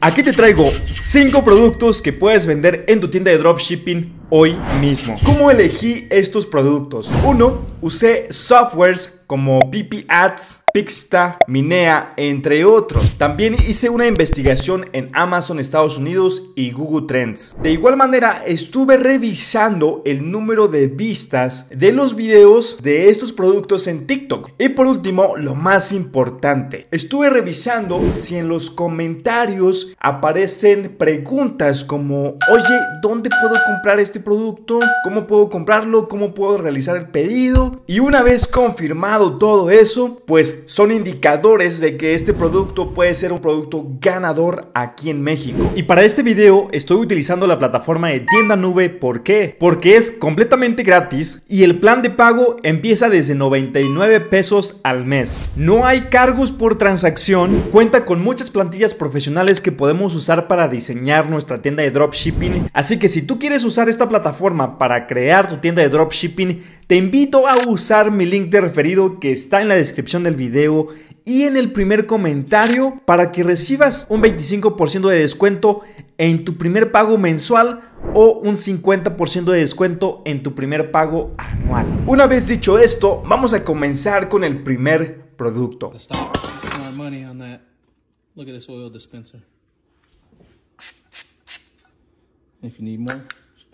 Aquí te traigo 5 productos que puedes vender en tu tienda de dropshipping hoy mismo. ¿Cómo elegí estos productos? Uno, usé softwares como PP Ads, Pixta, Minea, entre otros. También hice una investigación en Amazon Estados Unidos y Google Trends. De igual manera, estuve revisando el número de vistas de los videos de estos productos en TikTok. Y por último, lo más importante, estuve revisando si en los comentarios aparecen preguntas como, oye, ¿dónde puedo comprar este este producto, cómo puedo comprarlo, cómo puedo realizar el pedido. Y una vez confirmado todo eso, pues son indicadores de que este producto puede ser un producto ganador aquí en México. Y para este video estoy utilizando la plataforma de tienda nube. ¿Por qué? Porque es completamente gratis y el plan de pago empieza desde 99 pesos al mes. No hay cargos por transacción, cuenta con muchas plantillas profesionales que podemos usar para diseñar nuestra tienda de dropshipping. Así que si tú quieres usar esta plataforma para crear tu tienda de dropshipping, te invito a usar mi link de referido que está en la descripción del video y en el primer comentario para que recibas un 25% de descuento en tu primer pago mensual o un 50% de descuento en tu primer pago anual. Una vez dicho esto, vamos a comenzar con el primer producto.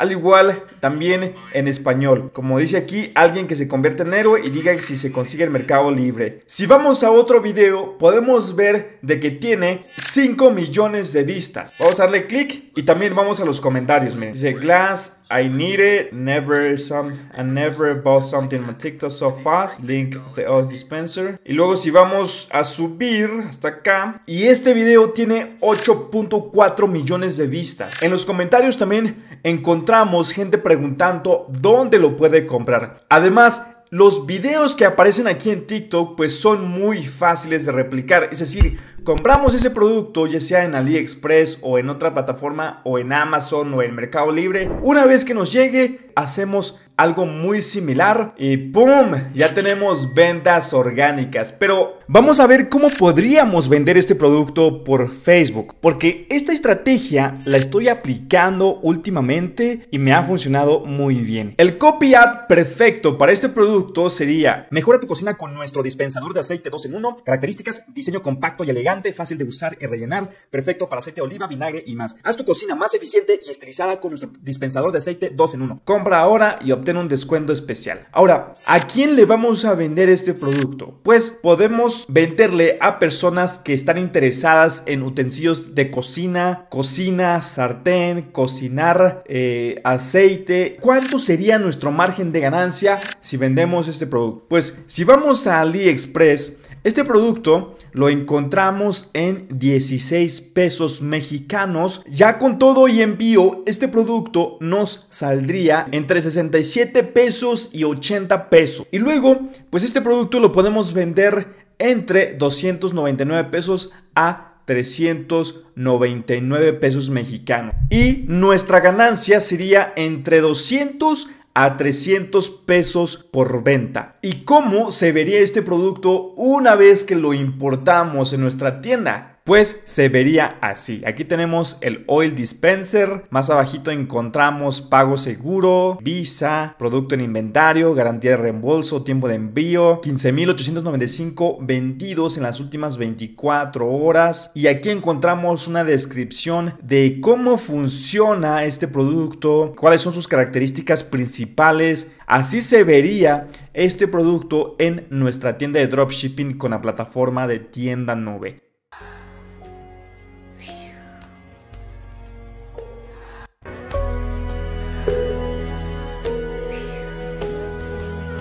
Al igual también en español. Como dice aquí, alguien que se convierte en héroe y diga si se consigue el mercado libre. Si vamos a otro video, podemos ver de que tiene 5 millones de vistas. Vamos a darle clic y también vamos a los comentarios. Dice Glass I need it. Never I never bought something on TikTok so fast. Link the Oz dispenser. Y luego si vamos a subir hasta acá. Y este video tiene 8.4 millones de vistas. En los comentarios también encontramos gente preguntando dónde lo puede comprar. Además, los videos que aparecen aquí en TikTok pues son muy fáciles de replicar, es decir, compramos ese producto ya sea en AliExpress o en otra plataforma o en Amazon o en Mercado Libre, una vez que nos llegue hacemos algo muy similar y ¡pum! Ya tenemos ventas orgánicas. Pero vamos a ver cómo podríamos vender este producto por Facebook. Porque esta estrategia la estoy aplicando últimamente y me ha funcionado muy bien. El copy ad perfecto para este producto sería mejora tu cocina con nuestro dispensador de aceite 2 en 1, características, diseño compacto y elegante, fácil de usar y rellenar, perfecto para aceite de oliva, vinagre y más. Haz tu cocina más eficiente y estilizada con nuestro dispensador de aceite 2 en 1. Compra ahora y obtén un descuento especial. Ahora, ¿a quién le vamos a vender este producto? Pues podemos venderle a personas que están interesadas en utensilios de cocina, cocina, sartén, cocinar, eh, aceite. ¿Cuánto sería nuestro margen de ganancia si vendemos este producto? Pues si vamos a AliExpress, este producto lo encontramos en 16 pesos mexicanos. Ya con todo y envío, este producto nos saldría entre 67 pesos y 80 pesos. Y luego, pues este producto lo podemos vender entre 299 pesos a 399 pesos mexicanos. Y nuestra ganancia sería entre 200 a 300 pesos por venta. ¿Y cómo se vería este producto una vez que lo importamos en nuestra tienda? pues se vería así. Aquí tenemos el oil dispenser, más abajito encontramos pago seguro, visa, producto en inventario, garantía de reembolso, tiempo de envío, 15.895 vendidos en las últimas 24 horas y aquí encontramos una descripción de cómo funciona este producto, cuáles son sus características principales. Así se vería este producto en nuestra tienda de dropshipping con la plataforma de tienda nube.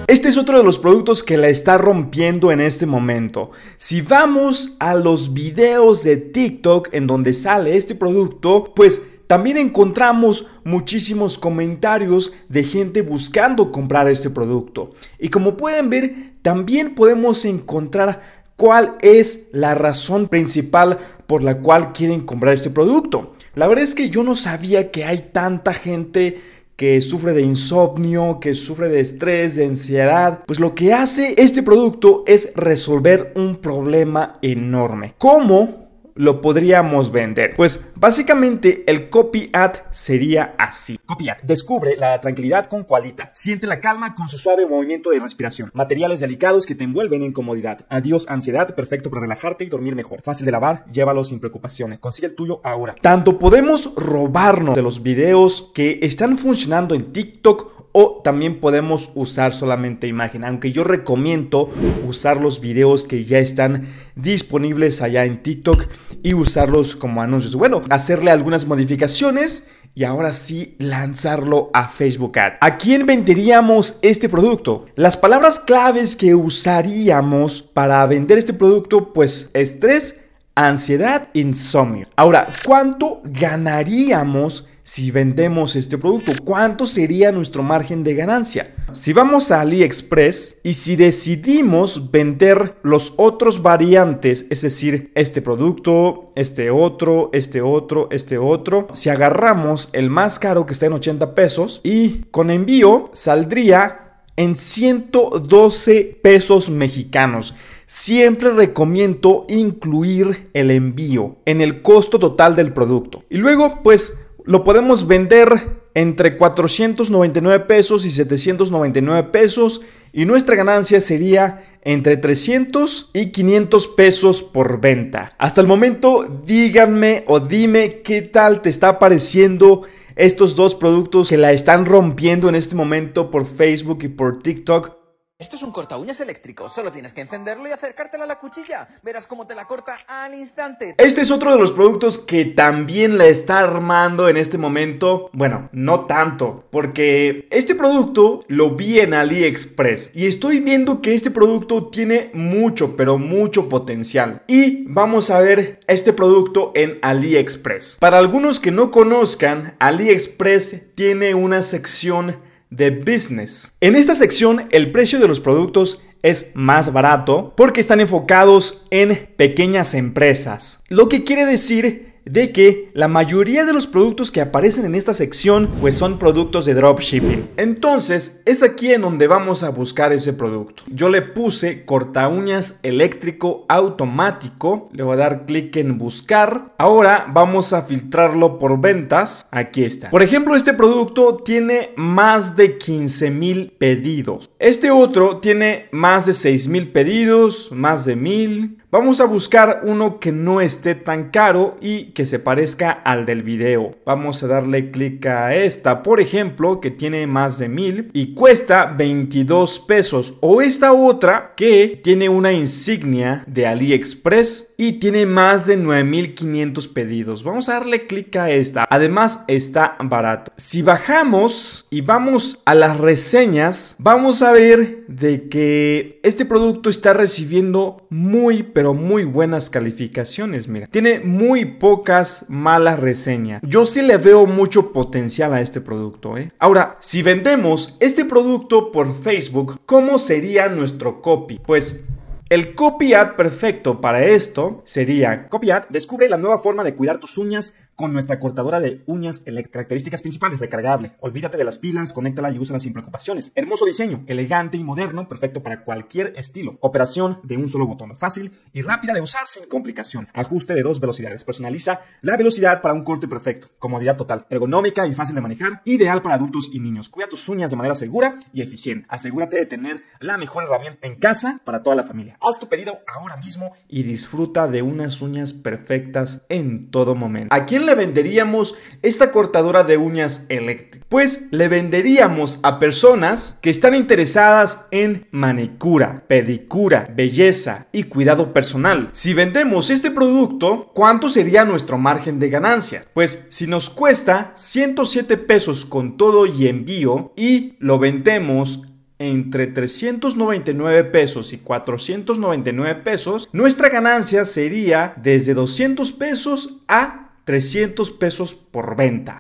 Este es otro de los productos que la está rompiendo en este momento. Si vamos a los videos de TikTok en donde sale este producto, pues también encontramos muchísimos comentarios de gente buscando comprar este producto. Y como pueden ver, también podemos encontrar cuál es la razón principal por la cual quieren comprar este producto. La verdad es que yo no sabía que hay tanta gente que sufre de insomnio, que sufre de estrés, de ansiedad, pues lo que hace este producto es resolver un problema enorme. ¿Cómo? lo podríamos vender? Pues básicamente el copy ad sería así. Copy ad. Descubre la tranquilidad con cualita. Siente la calma con su suave movimiento de respiración. Materiales delicados que te envuelven en comodidad. Adiós ansiedad, perfecto para relajarte y dormir mejor. Fácil de lavar, llévalo sin preocupaciones. Consigue el tuyo ahora. Tanto podemos robarnos de los videos que están funcionando en TikTok o también podemos usar solamente imagen, aunque yo recomiendo usar los videos que ya están disponibles allá en TikTok y usarlos como anuncios. Bueno, hacerle algunas modificaciones y ahora sí lanzarlo a Facebook Ad. ¿A quién venderíamos este producto? Las palabras claves que usaríamos para vender este producto, pues estrés, ansiedad, insomnio. Ahora, ¿cuánto ganaríamos si vendemos este producto? ¿Cuánto sería nuestro margen de ganancia? Si vamos a AliExpress y si decidimos vender los otros variantes, es decir, este producto, este otro, este otro, este otro, si agarramos el más caro que está en 80 pesos y con envío saldría en 112 pesos mexicanos. Siempre recomiendo incluir el envío en el costo total del producto. Y luego, pues lo podemos vender entre 499 pesos y 799 pesos y nuestra ganancia sería entre 300 y 500 pesos por venta. Hasta el momento, díganme o dime qué tal te está pareciendo estos dos productos que la están rompiendo en este momento por Facebook y por TikTok. Esto es un corta uñas eléctrico, solo tienes que encenderlo y acercártela a la cuchilla. Verás cómo te la corta al instante. Este es otro de los productos que también la está armando en este momento. Bueno, no tanto, porque este producto lo vi en AliExpress y estoy viendo que este producto tiene mucho, pero mucho potencial. Y vamos a ver este producto en AliExpress. Para algunos que no conozcan, AliExpress tiene una sección de business. En esta sección el precio de los productos es más barato porque están enfocados en pequeñas empresas, lo que quiere decir de que la mayoría de los productos que aparecen en esta sección pues son productos de dropshipping. Entonces es aquí en donde vamos a buscar ese producto. Yo le puse corta uñas eléctrico automático, le voy a dar clic en buscar. Ahora vamos a filtrarlo por ventas, aquí está. Por ejemplo este producto tiene más de 15 mil pedidos. Este otro tiene más de 6 mil pedidos, más de mil, Vamos a buscar uno que no esté tan caro y que se parezca al del video. Vamos a darle clic a esta, por ejemplo, que tiene más de 1000 y cuesta 22 pesos. O esta otra que tiene una insignia de AliExpress y tiene más de 9500 pedidos. Vamos a darle clic a esta. Además está barato. Si bajamos y vamos a las reseñas, vamos a ver de que este producto está recibiendo muy pero muy buenas calificaciones, mira. Tiene muy pocas malas reseñas. Yo sí le veo mucho potencial a este producto, ¿eh? Ahora, si vendemos este producto por Facebook, ¿cómo sería nuestro copy? Pues el copy ad perfecto para esto sería copy descubre la nueva forma de cuidar tus uñas con nuestra cortadora de uñas características principales, recargable. Olvídate de las pilas, conéctala y úsala sin preocupaciones. Hermoso diseño, elegante y moderno, perfecto para cualquier estilo. Operación de un solo botón, fácil y rápida de usar sin complicación. Ajuste de dos velocidades, personaliza la velocidad para un corte perfecto. Comodidad total, ergonómica y fácil de manejar, ideal para adultos y niños. Cuida tus uñas de manera segura y eficiente. Asegúrate de tener la mejor herramienta en casa para toda la familia. Haz tu pedido ahora mismo y disfruta de unas uñas perfectas en todo momento. Aquí venderíamos esta cortadora de uñas eléctrica? Pues le venderíamos a personas que están interesadas en manicura, pedicura, belleza y cuidado personal. Si vendemos este producto, ¿cuánto sería nuestro margen de ganancias? Pues si nos cuesta 107 pesos con todo y envío y lo vendemos entre 399 pesos y 499 pesos, nuestra ganancia sería desde 200 pesos a 300 pesos por venta.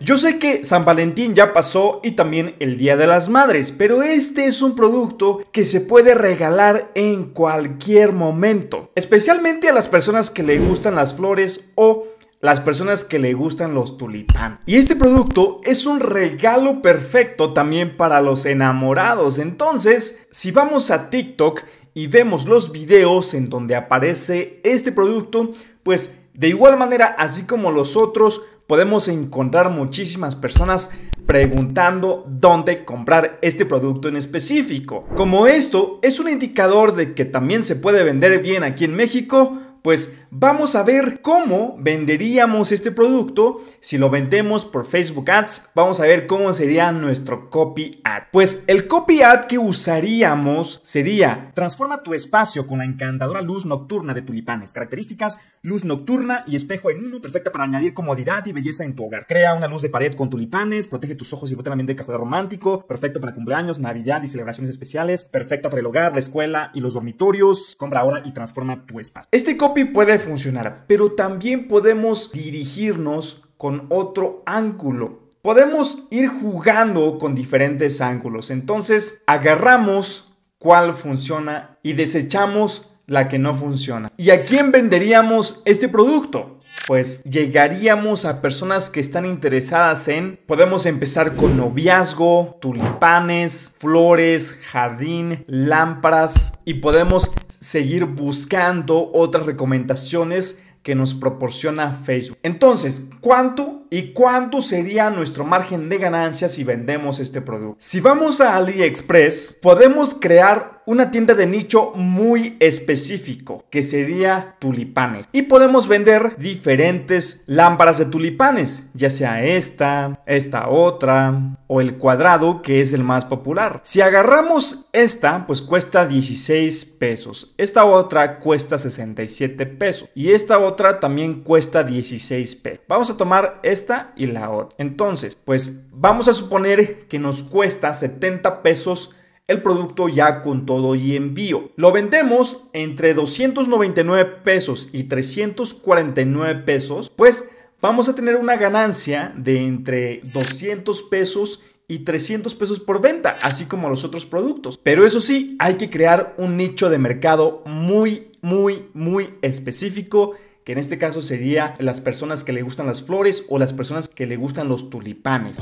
Yo sé que San Valentín ya pasó y también el Día de las Madres, pero este es un producto que se puede regalar en cualquier momento, especialmente a las personas que le gustan las flores o las personas que le gustan los tulipán. Y este producto es un regalo perfecto también para los enamorados. Entonces, si vamos a TikTok y vemos los videos en donde aparece este producto, pues de igual manera, así como los otros, podemos encontrar muchísimas personas preguntando dónde comprar este producto en específico. Como esto es un indicador de que también se puede vender bien aquí en México, pues vamos a ver cómo venderíamos este producto si lo vendemos por Facebook Ads. Vamos a ver cómo sería nuestro copy ad. Pues el copy ad que usaríamos sería transforma tu espacio con la encantadora luz nocturna de tulipanes. Características, luz nocturna y espejo en uno, perfecta para añadir comodidad y belleza en tu hogar. Crea una luz de pared con tulipanes, protege tus ojos y vota la mente de café romántico, perfecto para cumpleaños, navidad y celebraciones especiales, perfecta para el hogar, la escuela y los dormitorios. Compra ahora y transforma tu espacio. Este copy puede funcionar, pero también podemos dirigirnos con otro ángulo. Podemos ir jugando con diferentes ángulos. Entonces agarramos cuál funciona y desechamos la que no funciona. ¿Y a quién venderíamos este producto? Pues llegaríamos a personas que están interesadas en, podemos empezar con noviazgo, tulipanes, flores, jardín, lámparas y podemos seguir buscando otras recomendaciones que nos proporciona Facebook. Entonces, ¿cuánto y cuánto sería nuestro margen de ganancia si vendemos este producto? Si vamos a AliExpress, podemos crear una tienda de nicho muy específico, que sería tulipanes. Y podemos vender diferentes lámparas de tulipanes, ya sea esta, esta otra o el cuadrado, que es el más popular. Si agarramos esta, pues cuesta 16 pesos. Esta otra cuesta 67 pesos. Y esta otra también cuesta 16 pesos. Vamos a tomar esta y la otra. Entonces, pues vamos a suponer que nos cuesta 70 pesos el producto ya con todo y envío. Lo vendemos entre 299 pesos y 349 pesos, pues vamos a tener una ganancia de entre 200 pesos y 300 pesos por venta, así como los otros productos. Pero eso sí, hay que crear un nicho de mercado muy, muy, muy específico que en este caso sería las personas que le gustan las flores o las personas que le gustan los tulipanes.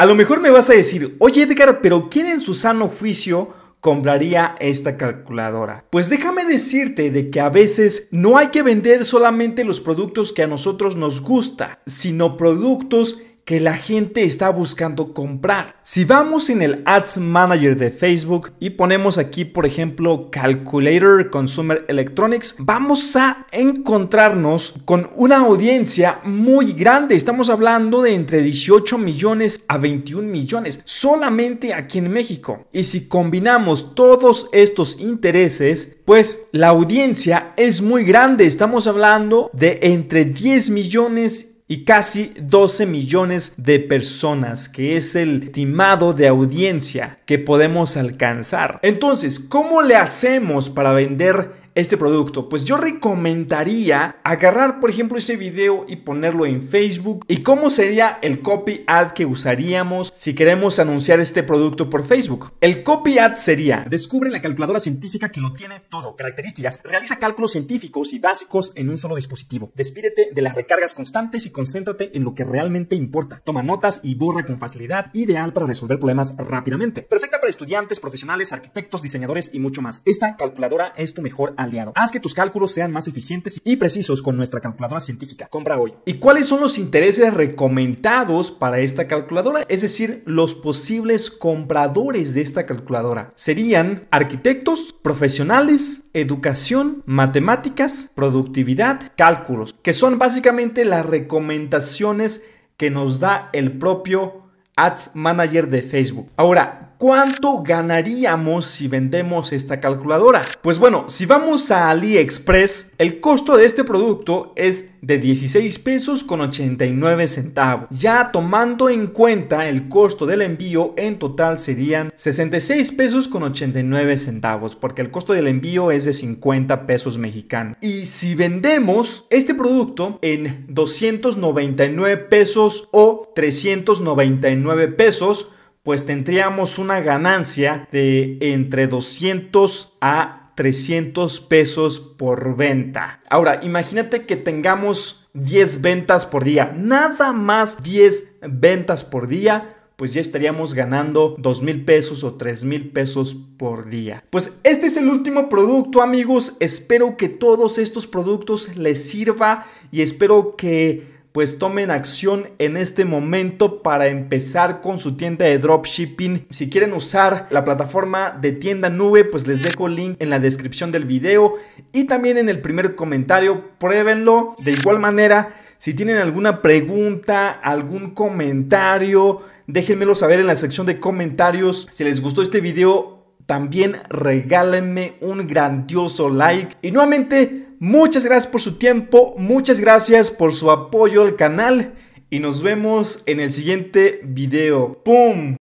A lo mejor me vas a decir, oye Edgar, pero ¿quién en su sano juicio compraría esta calculadora? Pues déjame decirte de que a veces no hay que vender solamente los productos que a nosotros nos gusta, sino productos que la gente está buscando comprar. Si vamos en el Ads Manager de Facebook y ponemos aquí, por ejemplo, Calculator Consumer Electronics, vamos a encontrarnos con una audiencia muy grande. Estamos hablando de entre 18 millones a 21 millones solamente aquí en México. Y si combinamos todos estos intereses, pues la audiencia es muy grande. Estamos hablando de entre 10 millones y y casi 12 millones de personas, que es el estimado de audiencia que podemos alcanzar. Entonces, ¿cómo le hacemos para vender este producto? Pues yo recomendaría agarrar, por ejemplo, ese video y ponerlo en Facebook. ¿Y cómo sería el copy ad que usaríamos si queremos anunciar este producto por Facebook? El copy ad sería, descubre la calculadora científica que lo tiene todo, características, realiza cálculos científicos y básicos en un solo dispositivo. Despídete de las recargas constantes y concéntrate en lo que realmente importa. Toma notas y borra con facilidad, ideal para resolver problemas rápidamente. Perfecta para estudiantes, profesionales, arquitectos, diseñadores y mucho más. Esta calculadora es tu mejor aliado Haz que tus cálculos sean más eficientes y precisos con nuestra calculadora científica. Compra hoy. ¿Y cuáles son los intereses recomendados para esta calculadora? Es decir, los posibles compradores de esta calculadora. Serían arquitectos, profesionales, educación, matemáticas, productividad, cálculos, que son básicamente las recomendaciones que nos da el propio Ads Manager de Facebook. Ahora, ¿cuánto ganaríamos si vendemos esta calculadora? Pues bueno, si vamos a AliExpress, el costo de este producto es de 16 pesos con 89 centavos. Ya tomando en cuenta el costo del envío, en total serían 66 pesos con 89 centavos, porque el costo del envío es de 50 pesos mexicanos. Y si vendemos este producto en 299 pesos o 399 pesos, pues tendríamos una ganancia de entre 200 a 300 pesos por venta. Ahora, imagínate que tengamos 10 ventas por día, nada más 10 ventas por día pues ya estaríamos ganando 2 mil pesos o 3 mil pesos por día. Pues este es el último producto amigos, espero que todos estos productos les sirva y espero que pues tomen acción en este momento para empezar con su tienda de dropshipping. Si quieren usar la plataforma de tienda nube, pues les dejo el link en la descripción del video y también en el primer comentario. Pruébenlo. De igual manera, si tienen alguna pregunta, algún comentario, déjenmelo saber en la sección de comentarios. Si les gustó este video, también regálenme un grandioso like. Y nuevamente, Muchas gracias por su tiempo, muchas gracias por su apoyo al canal y nos vemos en el siguiente video. ¡Pum!